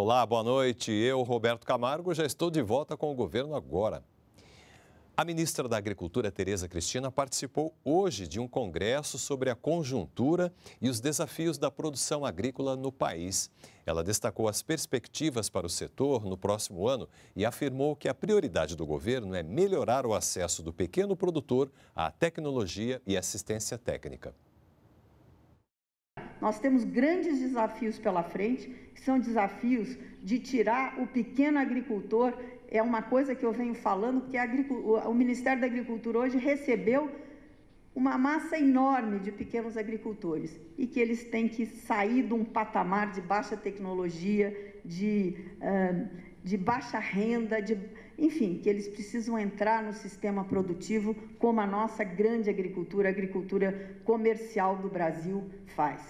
Olá, boa noite. Eu, Roberto Camargo, já estou de volta com o governo agora. A ministra da Agricultura, Tereza Cristina, participou hoje de um congresso sobre a conjuntura e os desafios da produção agrícola no país. Ela destacou as perspectivas para o setor no próximo ano e afirmou que a prioridade do governo é melhorar o acesso do pequeno produtor à tecnologia e assistência técnica nós temos grandes desafios pela frente, que são desafios de tirar o pequeno agricultor. É uma coisa que eu venho falando, que o Ministério da Agricultura hoje recebeu uma massa enorme de pequenos agricultores e que eles têm que sair de um patamar de baixa tecnologia, de, de baixa renda, de, enfim, que eles precisam entrar no sistema produtivo como a nossa grande agricultura, a agricultura comercial do Brasil faz.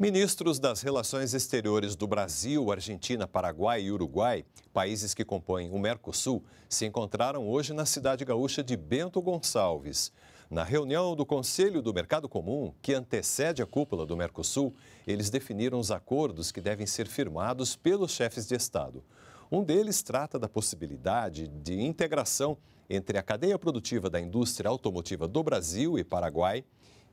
Ministros das Relações Exteriores do Brasil, Argentina, Paraguai e Uruguai, países que compõem o Mercosul, se encontraram hoje na cidade gaúcha de Bento Gonçalves. Na reunião do Conselho do Mercado Comum, que antecede a cúpula do Mercosul, eles definiram os acordos que devem ser firmados pelos chefes de Estado. Um deles trata da possibilidade de integração entre a cadeia produtiva da indústria automotiva do Brasil e Paraguai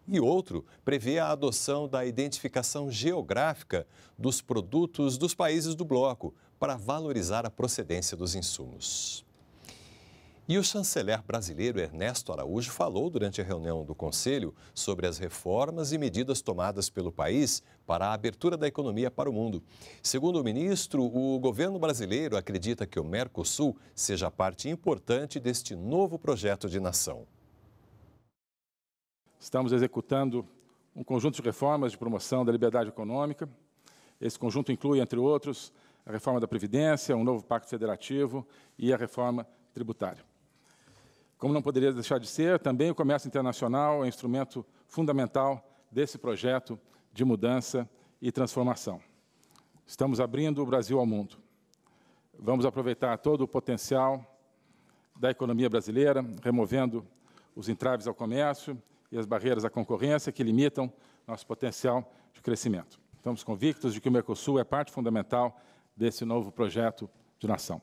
e outro prevê a adoção da identificação geográfica dos produtos dos países do bloco para valorizar a procedência dos insumos. E o chanceler brasileiro Ernesto Araújo falou durante a reunião do Conselho sobre as reformas e medidas tomadas pelo país para a abertura da economia para o mundo. Segundo o ministro, o governo brasileiro acredita que o Mercosul seja parte importante deste novo projeto de nação estamos executando um conjunto de reformas de promoção da liberdade econômica. Esse conjunto inclui, entre outros, a reforma da Previdência, um novo Pacto Federativo e a reforma tributária. Como não poderia deixar de ser, também o comércio internacional é um instrumento fundamental desse projeto de mudança e transformação. Estamos abrindo o Brasil ao mundo. Vamos aproveitar todo o potencial da economia brasileira, removendo os entraves ao comércio e as barreiras à concorrência que limitam nosso potencial de crescimento. Estamos convictos de que o Mercosul é parte fundamental desse novo projeto de nação.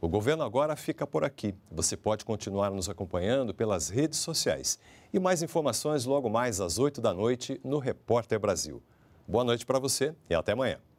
O governo agora fica por aqui. Você pode continuar nos acompanhando pelas redes sociais. E mais informações logo mais às 8 da noite no Repórter Brasil. Boa noite para você e até amanhã.